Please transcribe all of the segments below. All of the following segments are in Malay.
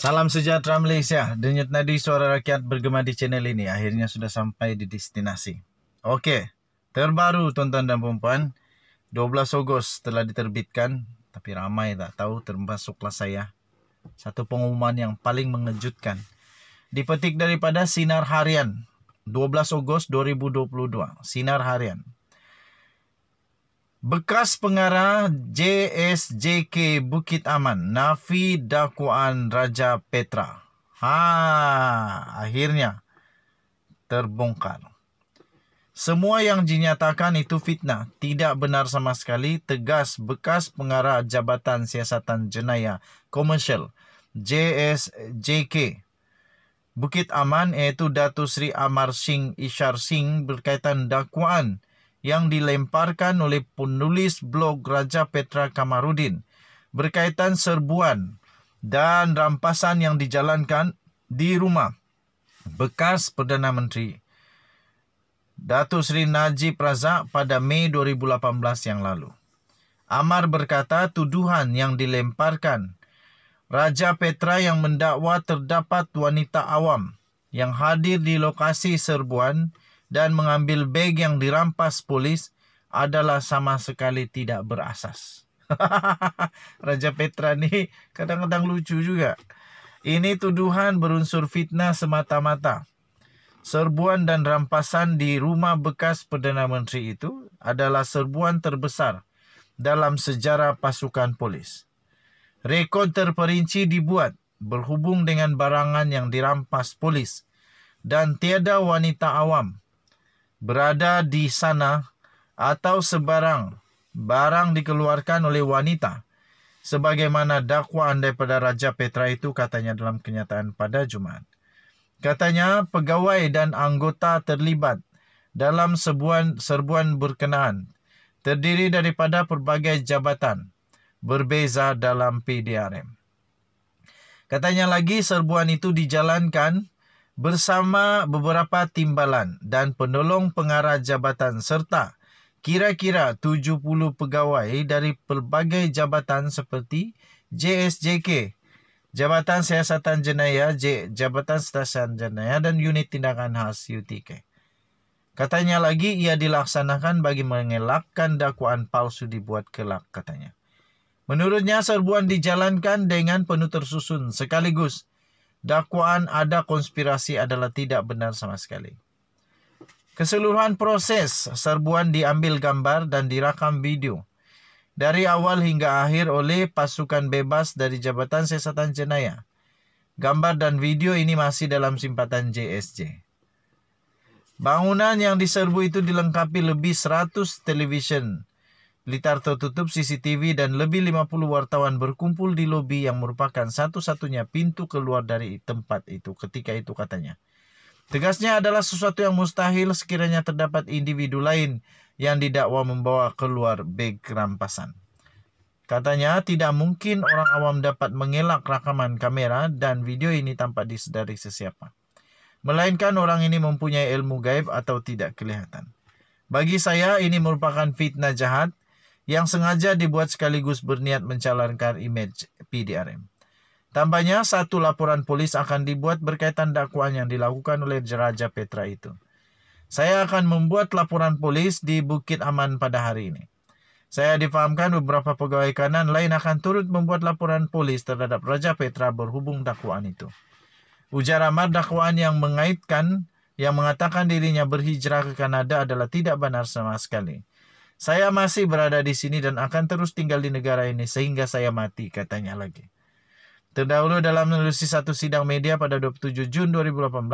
Salam sejahtera Malaysia. Denyut nadi suara rakyat bergema di channel ini akhirnya sudah sampai di destinasi. Okey, terbaru tuan-tuan dan puan-puan, 12 Ogos telah diterbitkan tapi ramai tak tahu termasuklah saya. Satu pengumuman yang paling mengejutkan. Dipetik daripada Sinar Harian 12 Ogos 2022, Sinar Harian. Bekas pengarah JSJK Bukit Aman nafi dakwaan Raja Petra. Ha, akhirnya terbongkar. Semua yang dinyatakan itu fitnah, tidak benar sama sekali, tegas bekas pengarah Jabatan Siasatan Jenayah Komersial JSJK Bukit Aman iaitu Datu Sri Amar Singh Ishar Singh berkaitan dakwaan yang dilemparkan oleh penulis blog Raja Petra Kamarudin berkaitan serbuan dan rampasan yang dijalankan di rumah bekas Perdana Menteri Datuk Seri Najib Razak pada Mei 2018 yang lalu. Amar berkata tuduhan yang dilemparkan Raja Petra yang mendakwa terdapat wanita awam yang hadir di lokasi serbuan dan mengambil beg yang dirampas polis adalah sama sekali tidak berasas. Raja Petra ni kadang-kadang lucu juga. Ini tuduhan berunsur fitnah semata-mata. Serbuan dan rampasan di rumah bekas Perdana Menteri itu adalah serbuan terbesar dalam sejarah pasukan polis. Rekod terperinci dibuat berhubung dengan barangan yang dirampas polis dan tiada wanita awam berada di sana atau sebarang barang dikeluarkan oleh wanita sebagaimana dakwaan daripada Raja Petra itu katanya dalam kenyataan pada Jumaat. Katanya pegawai dan anggota terlibat dalam sebuah serbuan berkenaan terdiri daripada pelbagai jabatan berbeza dalam PDRM. Katanya lagi serbuan itu dijalankan bersama beberapa timbalan dan penolong pengarah jabatan serta kira-kira 70 pegawai dari pelbagai jabatan seperti JSJK, Jabatan Siasatan Jenayah, J, Jabatan Stasiun Jenayah dan Unit Tindakan Khas UTK. Katanya lagi ia dilaksanakan bagi mengelakkan dakwaan palsu dibuat kelak katanya. Menurutnya serbuan dijalankan dengan penuh tersusun sekaligus dakwaan ada konspirasi adalah tidak benar sama sekali. Keseluruhan proses serbuan diambil gambar dan dirakam video dari awal hingga akhir oleh pasukan bebas dari Jabatan Siasatan Jenayah. Gambar dan video ini masih dalam simpatan JSJ. Bangunan yang diserbu itu dilengkapi lebih 100 televisyen. Litarto tutup CCTV dan lebih 50 wartawan berkumpul di lobi yang merupakan satu-satunya pintu keluar dari tempat itu ketika itu katanya. Tegasnya adalah sesuatu yang mustahil sekiranya terdapat individu lain yang didakwa membawa keluar beg rampasan. Katanya tidak mungkin orang awam dapat mengelak rekaman kamera dan video ini tanpa disadari sesiapa. Melainkan orang ini mempunyai ilmu gaib atau tidak kelihatan. Bagi saya ini merupakan fitnah jahat yang sengaja dibuat sekaligus berniat mencalonkan image PDRM. Tampaknya satu laporan polis akan dibuat berkaitan dakwaan yang dilakukan oleh Raja Petra itu. Saya akan membuat laporan polis di Bukit Aman pada hari ini. Saya difahamkan beberapa pegawai kanan lain akan turut membuat laporan polis terhadap Raja Petra berhubung dakwaan itu. Ujar Amar dakwaan yang mengaitkan yang mengatakan dirinya berhijrah ke Kanada adalah tidak benar sama sekali. Saya masih berada di sini dan akan terus tinggal di negara ini sehingga saya mati, katanya lagi. Terdahulu dalam melalui satu sidang media pada 27 Jun 2018,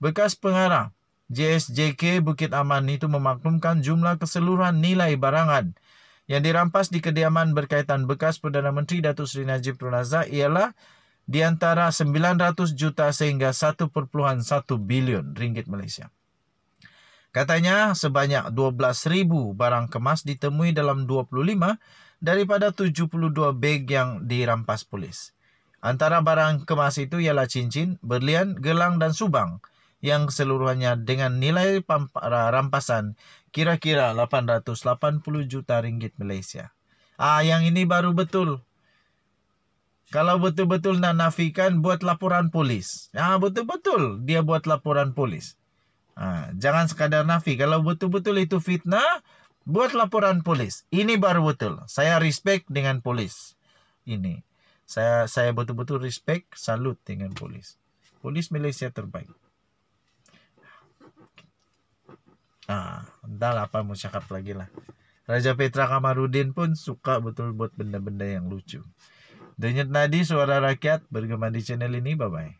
bekas pengarang JSJK Bukit Aman itu memaklumkan jumlah keseluruhan nilai barangan yang dirampas di kediaman berkaitan bekas Perdana Menteri Datuk Seri Najib Tun ialah di antara 900 juta sehingga 1.1 bilion ringgit Malaysia. Katanya sebanyak 12,000 barang kemas ditemui dalam 25 daripada 72 beg yang dirampas polis. Antara barang kemas itu ialah cincin, berlian, gelang dan subang yang seluruhannya dengan nilai rampasan kira-kira 880 juta ringgit Malaysia. Ah, yang ini baru betul. Kalau betul-betul nak nafikan, buat laporan polis. Ah, betul-betul dia buat laporan polis. Nah, jangan sekadar nafi. Kalau betul-betul itu fitnah, buat laporan polis. Ini baru betul. Saya respect dengan polis. Ini. Saya saya betul-betul respect, salut dengan polis. Polis Malaysia terbaik. Ah, entah apa mau cakap lagi lah. Raja Petra Kamarudin pun suka betul buat benda-benda yang lucu. Denyut nadi suara rakyat bergema di channel ini. Bye-bye.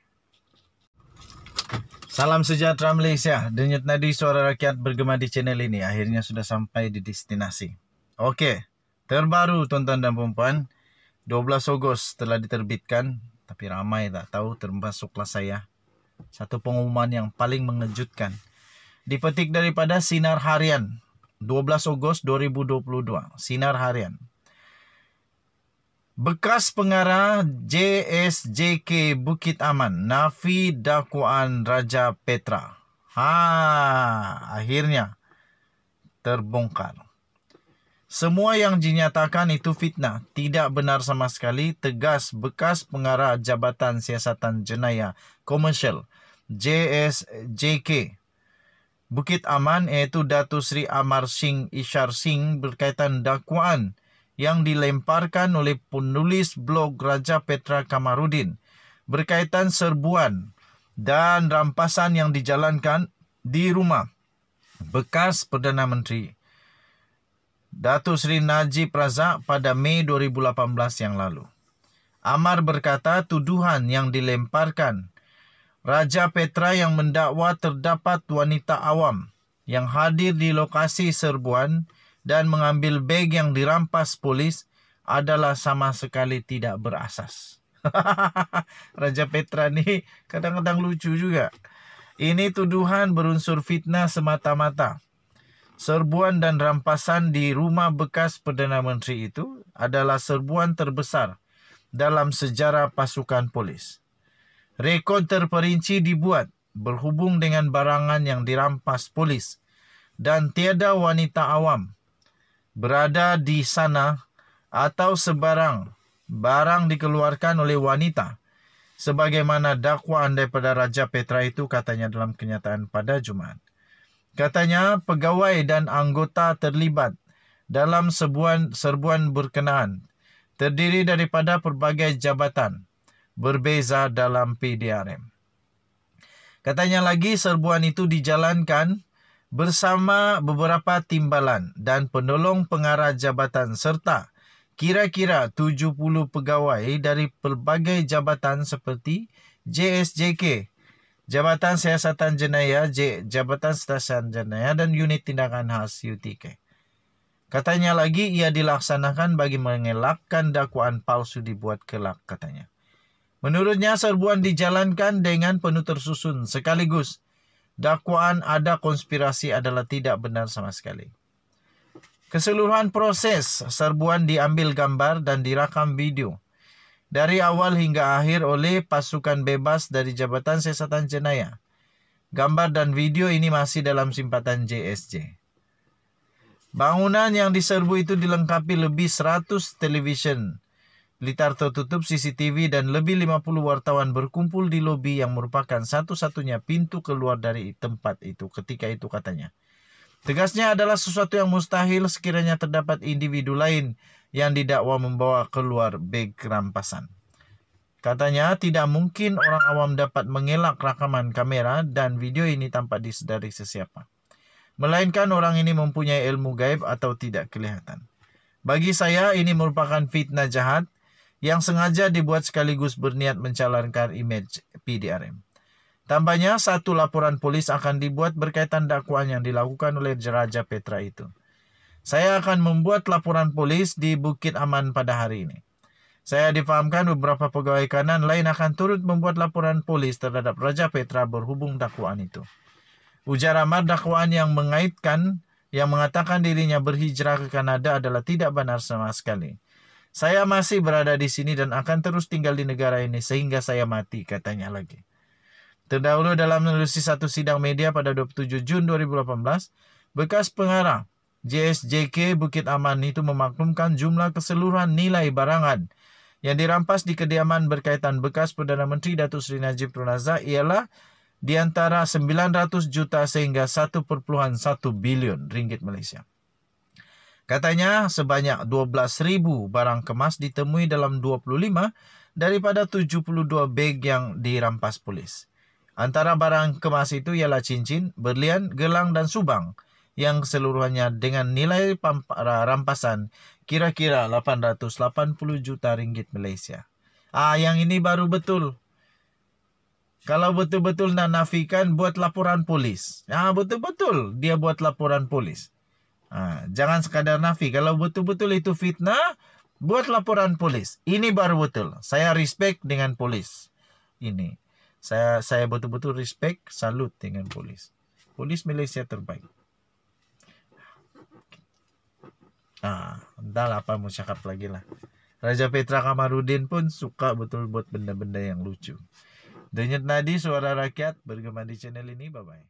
Salam sejahtera Malaysia. Denyut nadi suara rakyat bergema di channel ini akhirnya sudah sampai di destinasi. Okey, terbaru tuan-tuan dan puan-puan, 12 Ogos telah diterbitkan tapi ramai tak tahu termasuklah saya. Satu pengumuman yang paling mengejutkan. Dipetik daripada Sinar Harian 12 Ogos 2022, Sinar Harian. Bekas pengarah JSJK Bukit Aman, Nafi dakwaan Raja Petra. Ha, akhirnya terbongkar. Semua yang dinyatakan itu fitnah, tidak benar sama sekali, tegas bekas pengarah Jabatan Siasatan Jenayah Komersial JSJK Bukit Aman iaitu Datu Sri Amar Singh Ishar Singh berkaitan dakwaan yang dilemparkan oleh penulis blog Raja Petra Kamarudin berkaitan serbuan dan rampasan yang dijalankan di rumah bekas Perdana Menteri Datuk Seri Najib Razak pada Mei 2018 yang lalu. Amar berkata tuduhan yang dilemparkan Raja Petra yang mendakwa terdapat wanita awam yang hadir di lokasi serbuan dan mengambil beg yang dirampas polis adalah sama sekali tidak berasas. Raja Petra ni kadang-kadang lucu juga. Ini tuduhan berunsur fitnah semata-mata. Serbuan dan rampasan di rumah bekas Perdana Menteri itu adalah serbuan terbesar dalam sejarah pasukan polis. Rekod terperinci dibuat berhubung dengan barangan yang dirampas polis dan tiada wanita awam berada di sana atau sebarang barang dikeluarkan oleh wanita sebagaimana dakwaan daripada Raja Petra itu katanya dalam kenyataan pada Jumaat. Katanya pegawai dan anggota terlibat dalam sebuan, serbuan berkenaan terdiri daripada pelbagai jabatan berbeza dalam PDRM. Katanya lagi serbuan itu dijalankan bersama beberapa timbalan dan penolong pengarah jabatan serta kira-kira 70 pegawai dari pelbagai jabatan seperti JSJK, Jabatan Siasatan Jenayah, J, Jabatan Stasiun Jenayah dan Unit Tindakan Khas UTK. Katanya lagi ia dilaksanakan bagi mengelakkan dakwaan palsu dibuat kelak katanya. Menurutnya serbuan dijalankan dengan penuh tersusun sekaligus dakwaan ada konspirasi adalah tidak benar sama sekali. Keseluruhan proses serbuan diambil gambar dan dirakam video dari awal hingga akhir oleh pasukan bebas dari Jabatan Siasatan Jenayah. Gambar dan video ini masih dalam simpatan JSJ. Bangunan yang diserbu itu dilengkapi lebih 100 televisyen. Litarto tertutup CCTV dan lebih 50 wartawan berkumpul di lobi yang merupakan satu-satunya pintu keluar dari tempat itu ketika itu katanya. Tegasnya adalah sesuatu yang mustahil sekiranya terdapat individu lain yang didakwa membawa keluar beg rampasan. Katanya tidak mungkin orang awam dapat mengelak rakaman kamera dan video ini tanpa disedari sesiapa. Melainkan orang ini mempunyai ilmu gaib atau tidak kelihatan. Bagi saya ini merupakan fitnah jahat. yang sengaja dibuat sekaligus berniat mencalonkan image PDRM. Tambahnya, satu laporan polis akan dibuat berkaitan dakwaan yang dilakukan oleh Raja Petra itu. Saya akan membuat laporan polis di Bukit Aman pada hari ini. Saya difahamkan beberapa pegawai kanan lain akan turut membuat laporan polis terhadap Raja Petra berhubung dakwaan itu. Ujar Ahmad dakwaan yang mengaitkan yang mengatakan dirinya berhijrah ke Kanada adalah tidak benar sama sekali. Saya masih berada di sini dan akan terus tinggal di negara ini sehingga saya mati, katanya lagi. Terdahulu dalam menelusi satu sidang media pada 27 Jun 2018, bekas pengarang JSJK Bukit Aman itu memaklumkan jumlah keseluruhan nilai barangan yang dirampas di kediaman berkaitan bekas Perdana Menteri Datuk Seri Najib Tun ialah di antara 900 juta sehingga 1.1 bilion ringgit Malaysia. Katanya sebanyak 12,000 barang kemas ditemui dalam 25 daripada 72 beg yang dirampas polis. Antara barang kemas itu ialah cincin, berlian, gelang dan subang yang keseluruhannya dengan nilai rampasan kira-kira 880 juta ringgit Malaysia. Ah, yang ini baru betul. Kalau betul-betul nak nafikan, buat laporan polis. Ah, betul-betul dia buat laporan polis. Ha, jangan sekadar nafi. Kalau betul-betul itu fitnah, buat laporan polis. Ini baru betul. Saya respect dengan polis. Ini. Saya saya betul-betul respect, salut dengan polis. Polis Malaysia terbaik. Ha, ah, entah lah apa mau cakap lagi lah. Raja Petra Kamarudin pun suka betul buat benda-benda yang lucu. Denyut nadi suara rakyat bergema di channel ini. Bye-bye.